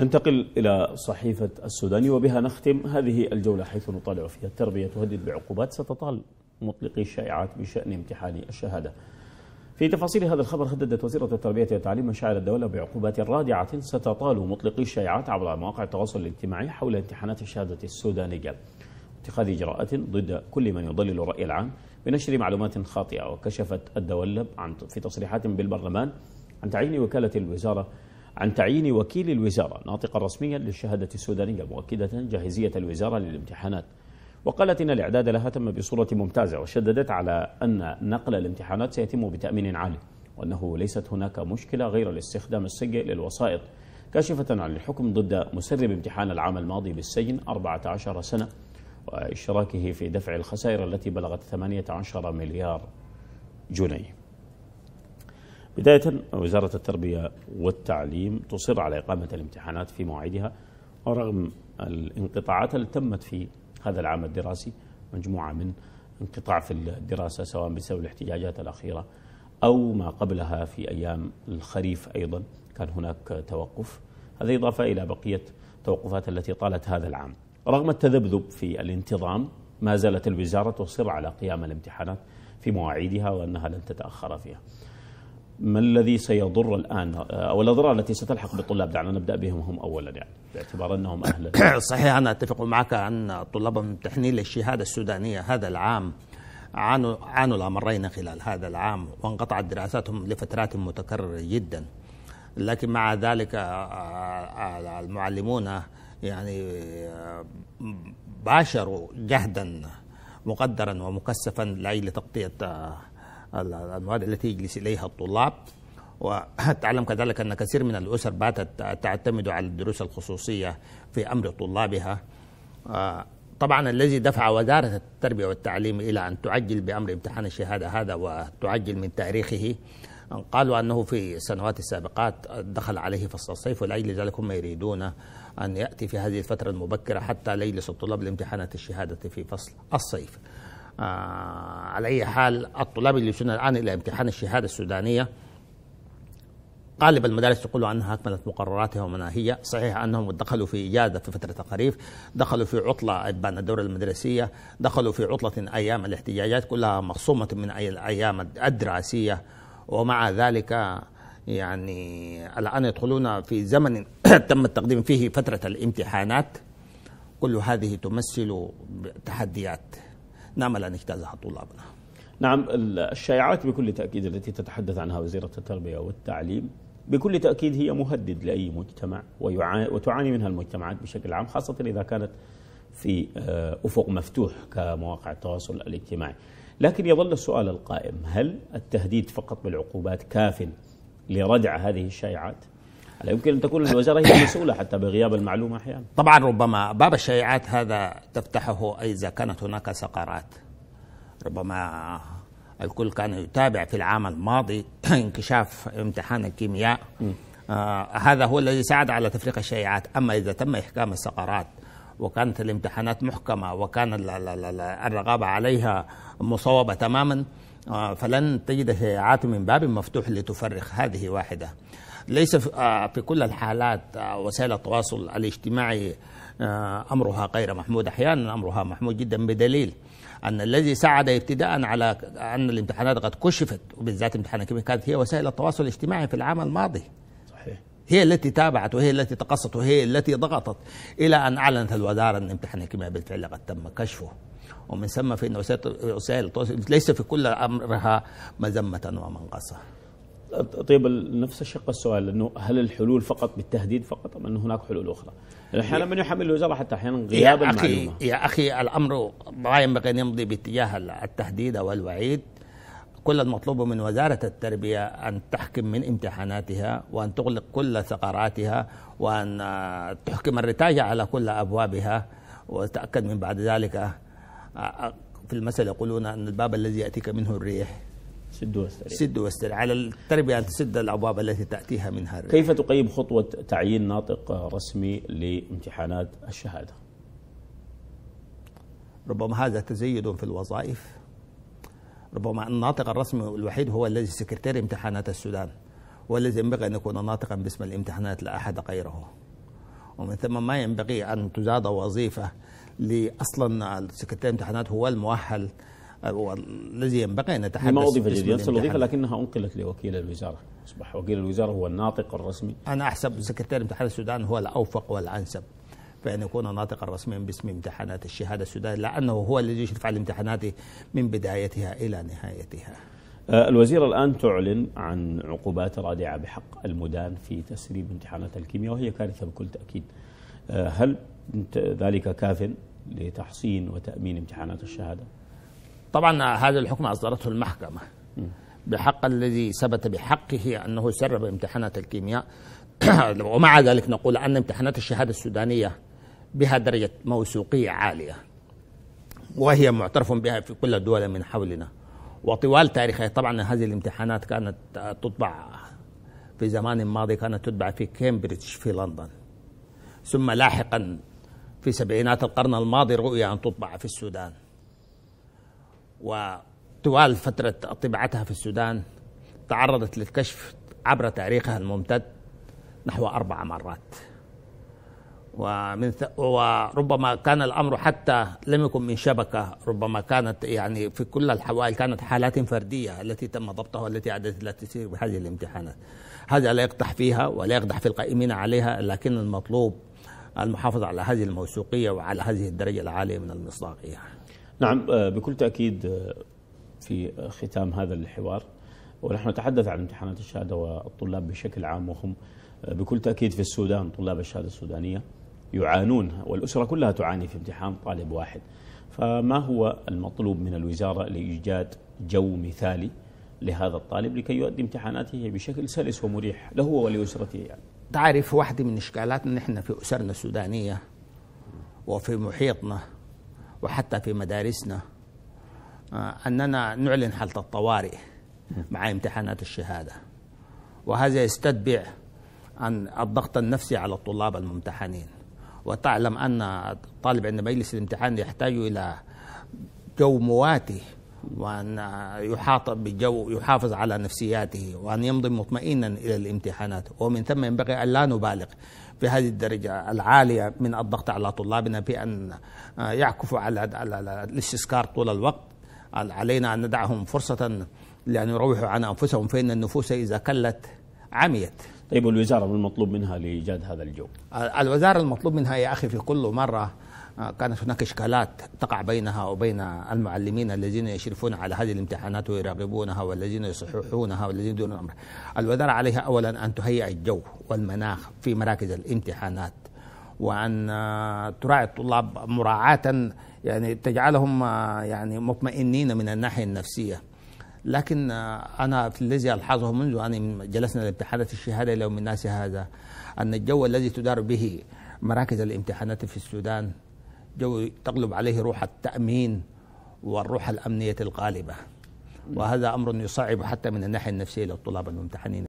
ننتقل إلى صحيفة السوداني وبها نختم هذه الجولة حيث نطالع فيها التربية تهدد بعقوبات ستطال مطلقي الشائعات بشأن امتحان الشهادة في تفاصيل هذا الخبر هددت وزيرة التربية والتعليم مشاعر الدولة بعقوبات رادعة ستطال مطلقي الشائعات عبر مواقع التواصل الاجتماعي حول امتحانات الشهادة السودانية اتخاذ إجراءات ضد كل من يضلل الرأي العام بنشر معلومات خاطئة وكشفت الدولة عن في تصريحات بالبرلمان عن تعيين وكالة الوزارة عن تعيين وكيل الوزارة ناطقا رسميا للشهادة السودانية مؤكدة جاهزية الوزارة للامتحانات وقالت إن الإعداد لها تم بصورة ممتازة وشددت على أن نقل الامتحانات سيتم بتأمين عالي وأنه ليست هناك مشكلة غير الاستخدام السيء للوسائط كاشفة عن الحكم ضد مسرب امتحان العام الماضي بالسجن 14 سنة وإشراكه في دفع الخسائر التي بلغت 18 مليار جنيه بداية وزارة التربية والتعليم تصر على إقامة الامتحانات في مواعيدها ورغم الانقطاعات التي تمت في هذا العام الدراسي مجموعة من انقطاع في الدراسة سواء بسبب الاحتجاجات الأخيرة أو ما قبلها في أيام الخريف أيضا كان هناك توقف هذا إضافة إلى بقية التوقفات التي طالت هذا العام رغم التذبذب في الانتظام ما زالت الوزارة تصر على قيام الامتحانات في مواعيدها وأنها لن تتأخر فيها ما الذي سيضر الآن أو الأضرار التي ستلحق بالطلاب دعنا نبدأ بهم هم أولا يعني باعتبار أنهم أهلا صحيح أنا أتفق معك أن الطلاب تحنيل الشهادة السودانية هذا العام عانوا, عانوا الأمرين خلال هذا العام وانقطعت دراساتهم لفترات متكررة جدا لكن مع ذلك المعلمون يعني باشروا جهدا مقدرا ومكثفا لأجل تغطية المواد التي يجلس إليها الطلاب وتعلم كذلك أن كثير من الأسر باتت تعتمد على الدروس الخصوصية في أمر طلابها آه، طبعا الذي دفع وزارة التربية والتعليم إلى أن تعجل بأمر امتحان الشهادة هذا وتعجل من تاريخه قالوا أنه في السنوات السابقات دخل عليه فصل الصيف ولأجل ذلك هم يريدون أن يأتي في هذه الفترة المبكرة حتى ليلة الطلاب لامتحانات الشهادة في فصل الصيف آه، على أي حال الطلاب اللي يشيرون الآن إلى امتحان الشهادة السودانية غالب المدارس تقول عنها أكملت مقرراتها ومناهيها صحيح أنهم دخلوا في إجازة في فترة الخريف دخلوا في عطلة أبان الدورة المدرسية دخلوا في عطلة أيام الاحتجاجات كلها مخصومة من أي الأيام الدراسية ومع ذلك يعني الآن يدخلون في زمن تم التقديم فيه فترة الامتحانات كل هذه تمثل تحديات نعمل أن نجتاز طلابنا نعم, نعم، الشائعات بكل تأكيد التي تتحدث عنها وزيرة التربية والتعليم بكل تأكيد هي مهدد لأي مجتمع وتعاني منها المجتمعات بشكل عام خاصة إذا كانت في آه، أفق مفتوح كمواقع التواصل الاجتماعي لكن يظل السؤال القائم هل التهديد فقط بالعقوبات كاف لردع هذه الشائعات؟ لا يمكن أن تكون الوزارة هي المسؤولة حتى بغياب المعلومة أحيانا طبعا ربما باب الشائعات هذا تفتحه إذا كانت هناك سقرات ربما الكل كان يتابع في العام الماضي انكشاف امتحان الكيمياء آه هذا هو الذي ساعد على تفريق الشائعات أما إذا تم إحكام السقرات وكانت الامتحانات محكمة وكان الرقابة عليها مصوبة تماما آه، فلن تجد شائعات من باب مفتوح لتفرخ هذه واحدة ليس في آه، كل الحالات آه، وسائل التواصل الاجتماعي أمرها غير محمود أحيانا أمرها محمود جدا بدليل أن الذي ساعد ابتداء على أن الامتحانات قد كشفت وبالذات امتحان امتحانات كانت هي وسائل التواصل الاجتماعي في العام الماضي صحيح هي التي تابعت وهي التي تقصت وهي التي ضغطت إلى أن أعلنت الوزارة أن امتحان الكيمياء بالفعل قد تم كشفه ومن ثم فإن وسائل التواصل ليس في كل أمرها مذمة ومنقصة طيب نفس الشق السؤال انه هل الحلول فقط بالتهديد فقط ام ان هناك حلول اخرى؟ يعني احيانا من يحمل الوزاره حتى احيانا غياب يا أخي المعلومه يا اخي الامر لا ينبغي ان يمضي باتجاه التهديد والوعيد كل المطلوب من وزارة التربية أن تحكم من امتحاناتها وأن تغلق كل ثغراتها وأن آه، تحكم الرتاج على كل أبوابها وتأكد من بعد ذلك في المثل يقولون أن الباب الذي يأتيك منه الريح سد واستريح سد واستريح على التربية أن تسد الأبواب التي تأتيها منها الريح. كيف تقيم خطوة تعيين ناطق رسمي لامتحانات الشهادة؟ ربما هذا تزيد في الوظائف ربما الناطق الرسمي الوحيد هو الذي سكرتير امتحانات السودان والذي ينبغي أن يكون ناطقا باسم الامتحانات لا أحد غيره ومن ثم ما ينبغي أن تزاد وظيفة لأصلا سكرتير الامتحانات هو المؤهل آه، والذي ينبغي أن يتحدث ما وظيفة جديدة الوظيفة لكنها أنقلت لوكيل الوزارة أصبح وكيل الوزارة هو الناطق الرسمي أنا أحسب سكرتير امتحان السودان هو الأوفق والأنسب بأن يكون ناطقا رسميا باسم امتحانات الشهادة السودانية لأنه هو الذي يشرف على الامتحانات من بدايتها إلى نهايتها آه، الوزيرة الآن تعلن عن عقوبات رادعة بحق المدان في تسريب امتحانات الكيمياء وهي كارثة بكل تأكيد آه، هل ذلك كاف لتحصين وتأمين امتحانات الشهادة طبعا هذا الحكم أصدرته المحكمة بحق الذي ثبت بحقه أنه سرب امتحانات الكيمياء ومع ذلك نقول أن امتحانات الشهادة السودانية بها درجة موثوقية عالية وهي معترف بها في كل الدول من حولنا وطوال تاريخها طبعا هذه الامتحانات كانت تطبع في زمان ماضي كانت تطبع في كامبريدج في لندن ثم لاحقا في سبعينات القرن الماضي رؤية أن تطبع في السودان وطوال فترة طباعتها في السودان تعرضت للكشف عبر تاريخها الممتد نحو أربع مرات ومن وربما كان الأمر حتى لم يكن من شبكة ربما كانت يعني في كل الحوائل كانت حالات فردية التي تم ضبطها والتي عادت لا تسير بهذه الامتحانات هذا لا يقدح فيها ولا يقدح في القائمين عليها لكن المطلوب المحافظة على هذه الموثوقية وعلى هذه الدرجة العالية من المصداقية نعم آه، بكل تأكيد آه، في ختام هذا الحوار ونحن نتحدث عن امتحانات الشهادة والطلاب بشكل عام وهم آه، بكل تأكيد في السودان طلاب الشهادة السودانية يعانون والأسرة كلها تعاني في امتحان طالب واحد فما هو المطلوب من الوزارة لإيجاد جو مثالي لهذا الطالب لكي يؤدي امتحاناته بشكل سلس ومريح له ولأسرته يعني تعرف واحدة من إشكالاتنا نحن في أسرنا السودانية وفي محيطنا وحتى في مدارسنا آه، أننا نعلن حالة الطوارئ مع امتحانات الشهادة وهذا يستتبع عن الضغط النفسي على الطلاب الممتحنين وتعلم أن طالب عند مجلس الامتحان يحتاج إلى جو مواتي وأن يحاط بجو يحافظ على نفسياته وأن يمضي مطمئنا إلى الامتحانات ومن ثم ينبغي أن لا نبالغ في هذه الدرجة العالية من الضغط على طلابنا بأن آه، يعكفوا على الاستسكار طول الوقت علينا أن ندعهم فرصة لأن يروحوا عن أنفسهم فإن النفوس إذا كلت عميت طيب الوزارة ما المطلوب منها لإيجاد هذا الجو؟ آه، الوزارة المطلوب منها يا أخي في كل مرة آه، كانت هناك اشكالات تقع بينها وبين المعلمين الذين يشرفون على هذه الامتحانات ويراقبونها والذين يصححونها والذين دون الامر. الوزاره عليها اولا ان تهيئ الجو والمناخ في مراكز الامتحانات وان آه، تراعي الطلاب مراعاه يعني تجعلهم آه، يعني مطمئنين من الناحيه النفسيه. لكن انا في الذي الحظه منذ ان جلسنا لامتحانات الشهاده لو من الناس هذا ان الجو الذي تدار به مراكز الامتحانات في السودان جو تغلب عليه روح التأمين والروح الأمنية الغالبة وهذا أمر يصعب حتى من الناحية النفسية للطلاب الممتحنين